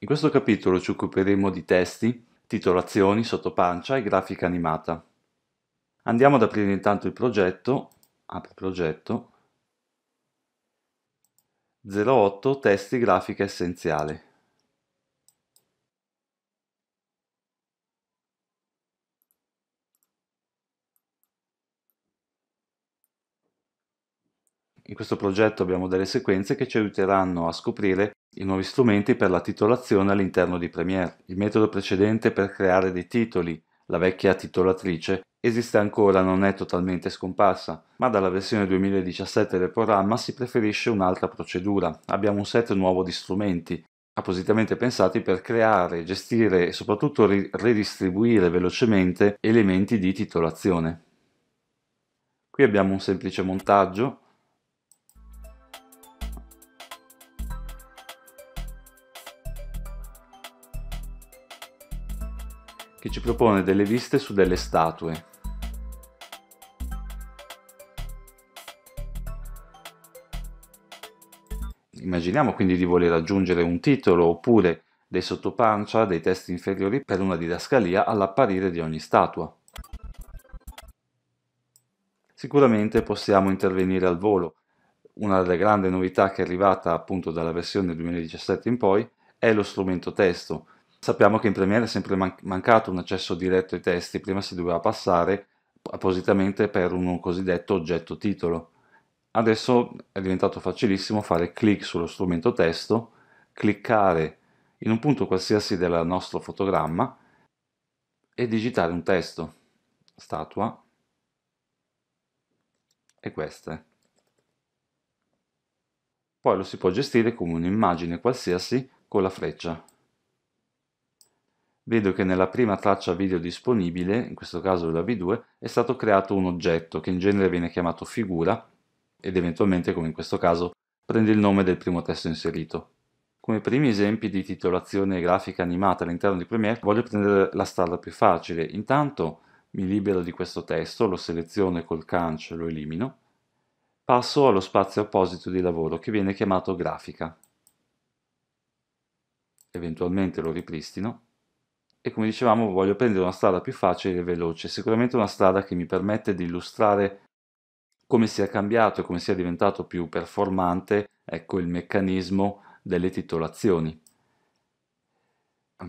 In questo capitolo ci occuperemo di testi, titolazioni, sottopancia e grafica animata. Andiamo ad aprire intanto il progetto, apri progetto, 08 testi grafica essenziale. In questo progetto abbiamo delle sequenze che ci aiuteranno a scoprire i nuovi strumenti per la titolazione all'interno di Premiere. Il metodo precedente per creare dei titoli, la vecchia titolatrice, esiste ancora, non è totalmente scomparsa, ma dalla versione 2017 del programma si preferisce un'altra procedura. Abbiamo un set nuovo di strumenti, appositamente pensati per creare, gestire e soprattutto ri- redistribuire velocemente elementi di titolazione. Qui abbiamo un semplice montaggio che ci propone delle viste su delle statue. Immaginiamo quindi di voler aggiungere un titolo oppure dei sottopancia, dei testi inferiori per una didascalia all'apparire di ogni statua. Sicuramente possiamo intervenire al volo. Una delle grandi novità che è arrivata appunto dalla versione 2017 in poi è lo strumento testo, Sappiamo che in Premiere è sempre mancato un accesso diretto ai testi, prima si doveva passare appositamente per un cosiddetto oggetto titolo. Adesso è diventato facilissimo fare clic sullo strumento testo, cliccare in un punto qualsiasi del nostro fotogramma e digitare un testo, statua e queste. Poi lo si può gestire come un'immagine qualsiasi con la freccia vedo che nella prima traccia video disponibile, in questo caso la V2, è stato creato un oggetto che in genere viene chiamato figura ed eventualmente, come in questo caso, prende il nome del primo testo inserito. Come primi esempi di titolazione grafica animata all'interno di Premiere voglio prendere la strada più facile. Intanto mi libero di questo testo, lo seleziono col col e lo elimino. Passo allo spazio apposito di lavoro che viene chiamato grafica. Eventualmente lo ripristino e come dicevamo voglio prendere una strada più facile e veloce, sicuramente una strada che mi permette di illustrare come sia cambiato e come sia diventato più performante ecco, il meccanismo delle titolazioni.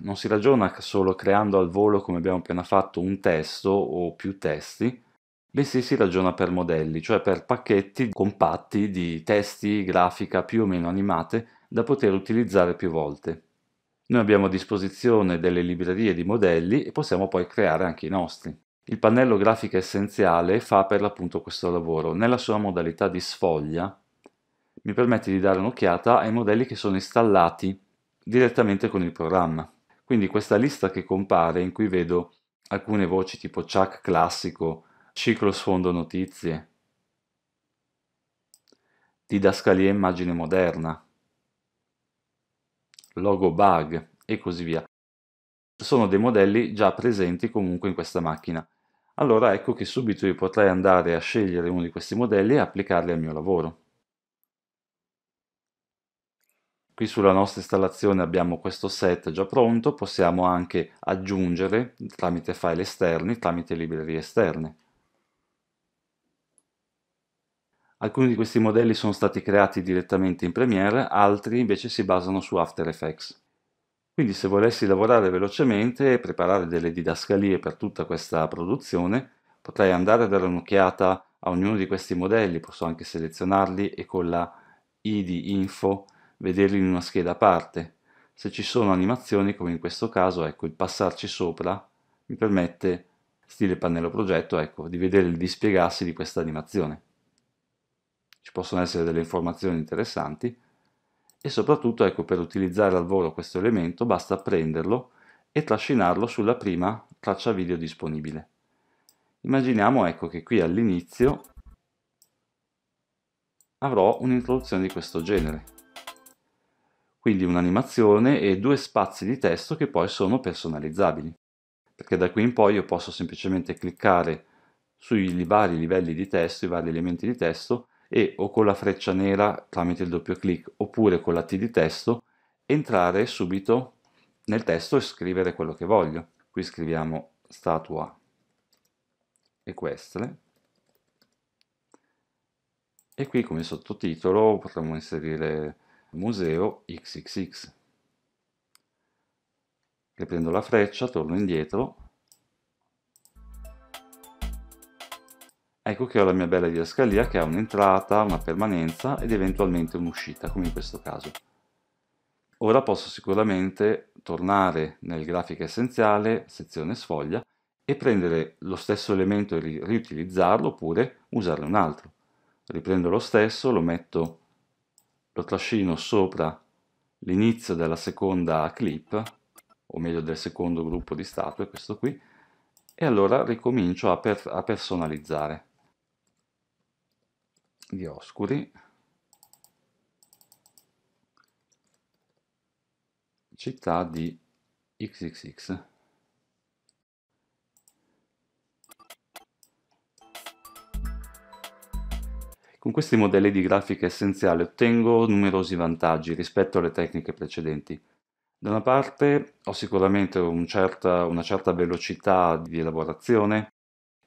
Non si ragiona solo creando al volo, come abbiamo appena fatto, un testo o più testi, bensì si ragiona per modelli, cioè per pacchetti compatti di testi, grafica più o meno animate da poter utilizzare più volte. Noi abbiamo a disposizione delle librerie di modelli e possiamo poi creare anche i nostri. Il pannello grafica essenziale fa per l'appunto questo lavoro. Nella sua modalità di sfoglia mi permette di dare un'occhiata ai modelli che sono installati direttamente con il programma. Quindi questa lista che compare in cui vedo alcune voci tipo Chuck classico, ciclo sfondo notizie, didascalia immagine moderna, logo bug e così via. Sono dei modelli già presenti comunque in questa macchina. Allora ecco che subito io potrei andare a scegliere uno di questi modelli e applicarli al mio lavoro. Qui sulla nostra installazione abbiamo questo set già pronto, possiamo anche aggiungere tramite file esterni, tramite librerie esterne. Alcuni di questi modelli sono stati creati direttamente in Premiere, altri invece si basano su After Effects. Quindi se volessi lavorare velocemente e preparare delle didascalie per tutta questa produzione, potrei andare a dare un'occhiata a ognuno di questi modelli, posso anche selezionarli e con la i di info vederli in una scheda a parte. Se ci sono animazioni, come in questo caso, ecco, il passarci sopra mi permette, stile pannello progetto, ecco, di vedere il dispiegarsi di questa animazione ci possono essere delle informazioni interessanti e soprattutto ecco, per utilizzare al volo questo elemento basta prenderlo e trascinarlo sulla prima traccia video disponibile. Immaginiamo ecco, che qui all'inizio avrò un'introduzione di questo genere. Quindi un'animazione e due spazi di testo che poi sono personalizzabili. Perché da qui in poi io posso semplicemente cliccare sui vari livelli di testo, i vari elementi di testo e o con la freccia nera tramite il doppio clic oppure con la T di testo entrare subito nel testo e scrivere quello che voglio. Qui scriviamo statua equestre e qui come sottotitolo potremmo inserire museo XXX. Riprendo la freccia, torno indietro ecco che ho la mia bella didascalia che ha un'entrata, una permanenza ed eventualmente un'uscita, come in questo caso. Ora posso sicuramente tornare nel grafica essenziale, sezione sfoglia, e prendere lo stesso elemento e riutilizzarlo oppure usarne un altro. Riprendo lo stesso, lo metto, lo trascino sopra l'inizio della seconda clip, o meglio del secondo gruppo di statue, questo qui, e allora ricomincio a, per a personalizzare di oscuri città di xxx Con questi modelli di grafica essenziale ottengo numerosi vantaggi rispetto alle tecniche precedenti. Da una parte ho sicuramente un certa, una certa velocità di elaborazione,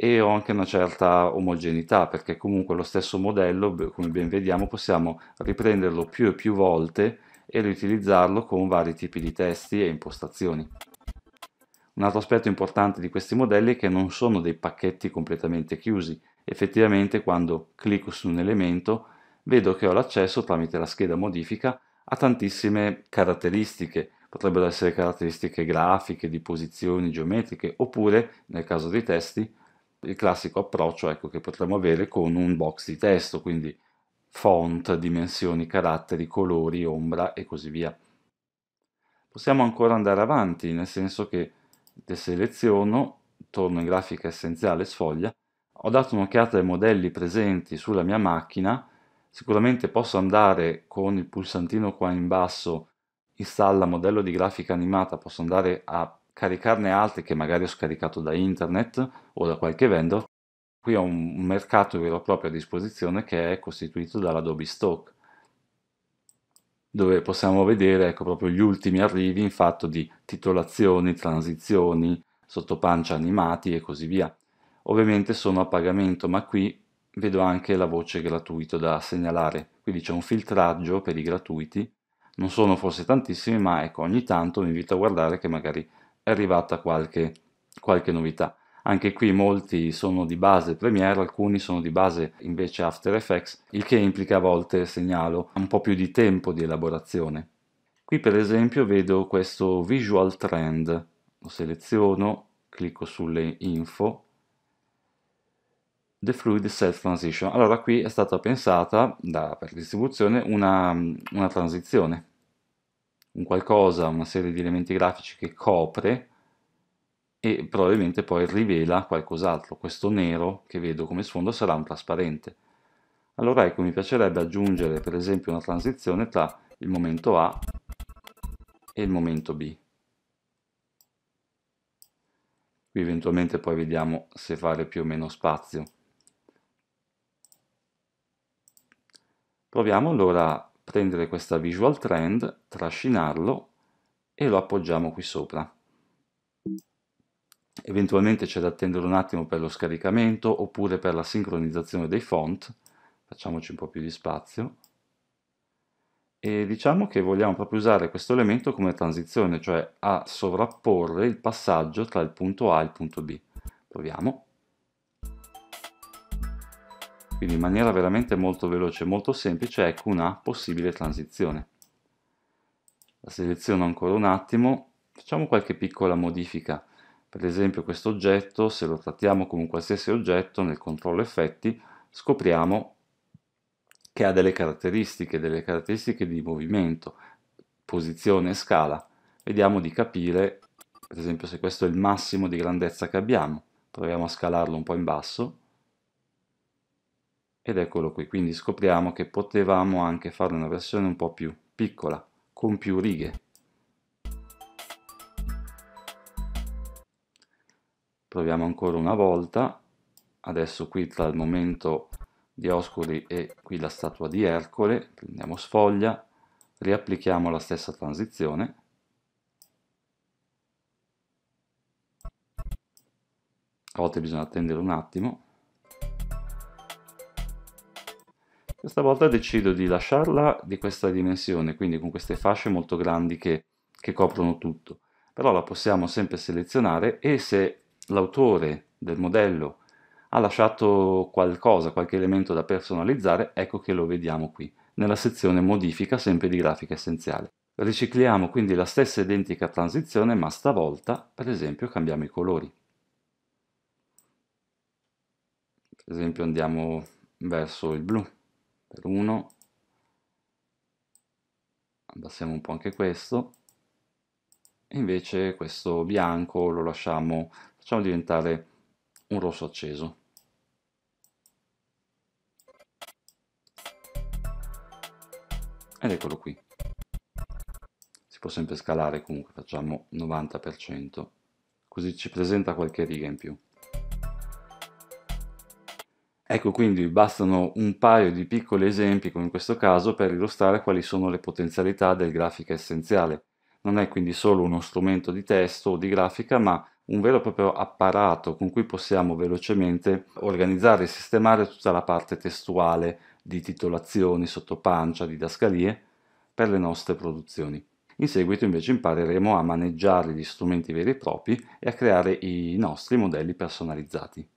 e ho anche una certa omogeneità perché comunque lo stesso modello, come ben vediamo, possiamo riprenderlo più e più volte e riutilizzarlo con vari tipi di testi e impostazioni. Un altro aspetto importante di questi modelli è che non sono dei pacchetti completamente chiusi. Effettivamente quando clicco su un elemento vedo che ho l'accesso tramite la scheda modifica a tantissime caratteristiche, potrebbero essere caratteristiche grafiche, di posizioni geometriche, oppure, nel caso dei testi, il classico approccio ecco, che potremmo avere con un box di testo, quindi font, dimensioni, caratteri, colori, ombra e così via. Possiamo ancora andare avanti, nel senso che deseleziono, torno in grafica essenziale sfoglia, ho dato un'occhiata ai modelli presenti sulla mia macchina, sicuramente posso andare con il pulsantino qua in basso, installa modello di grafica animata, posso andare a caricarne altri che magari ho scaricato da internet o da qualche vendor. Qui ho un mercato vero e proprio a disposizione che è costituito dall'Adobe Stock, dove possiamo vedere ecco, proprio gli ultimi arrivi in fatto di titolazioni, transizioni, sottopancia animati e così via. Ovviamente sono a pagamento, ma qui vedo anche la voce gratuito da segnalare, quindi c'è un filtraggio per i gratuiti, non sono forse tantissimi, ma ecco, ogni tanto mi invito a guardare che magari è arrivata qualche, qualche novità. Anche qui molti sono di base Premiere, alcuni sono di base invece After Effects, il che implica a volte, segnalo, un po' più di tempo di elaborazione. Qui per esempio vedo questo Visual Trend, lo seleziono, clicco sulle info, The Fluid Self Transition. Allora qui è stata pensata da, per distribuzione una, una transizione, un qualcosa, una serie di elementi grafici che copre e probabilmente poi rivela qualcos'altro. Questo nero che vedo come sfondo sarà un trasparente. Allora ecco, mi piacerebbe aggiungere per esempio una transizione tra il momento A e il momento B. Qui eventualmente poi vediamo se fare più o meno spazio. Proviamo allora prendere questa visual trend, trascinarlo e lo appoggiamo qui sopra. Eventualmente c'è da attendere un attimo per lo scaricamento oppure per la sincronizzazione dei font, facciamoci un po' più di spazio. E diciamo che vogliamo proprio usare questo elemento come transizione, cioè a sovrapporre il passaggio tra il punto A e il punto B. Proviamo. Quindi in maniera veramente molto veloce e molto semplice ecco una possibile transizione. La seleziono ancora un attimo, facciamo qualche piccola modifica. Per esempio questo oggetto, se lo trattiamo come un qualsiasi oggetto nel controllo effetti, scopriamo che ha delle caratteristiche, delle caratteristiche di movimento, posizione e scala. Vediamo di capire, per esempio, se questo è il massimo di grandezza che abbiamo. Proviamo a scalarlo un po' in basso ed eccolo qui quindi scopriamo che potevamo anche fare una versione un po' più piccola con più righe proviamo ancora una volta adesso qui tra il momento di Oscuri e qui la statua di Ercole prendiamo sfoglia riapplichiamo la stessa transizione a volte bisogna attendere un attimo Questa volta decido di lasciarla di questa dimensione, quindi con queste fasce molto grandi che, che coprono tutto. Però la possiamo sempre selezionare e se l'autore del modello ha lasciato qualcosa, qualche elemento da personalizzare, ecco che lo vediamo qui, nella sezione modifica sempre di grafica essenziale. Ricicliamo quindi la stessa identica transizione, ma stavolta, per esempio, cambiamo i colori. Per esempio andiamo verso il blu per 1 abbassiamo un po' anche questo e invece questo bianco lo lasciamo facciamo diventare un rosso acceso ed eccolo qui si può sempre scalare comunque facciamo 90% così ci presenta qualche riga in più Ecco quindi bastano un paio di piccoli esempi come in questo caso per illustrare quali sono le potenzialità del grafica essenziale. Non è quindi solo uno strumento di testo o di grafica ma un vero e proprio apparato con cui possiamo velocemente organizzare e sistemare tutta la parte testuale di titolazioni, sottopancia, didascalie per le nostre produzioni. In seguito invece impareremo a maneggiare gli strumenti veri e propri e a creare i nostri modelli personalizzati.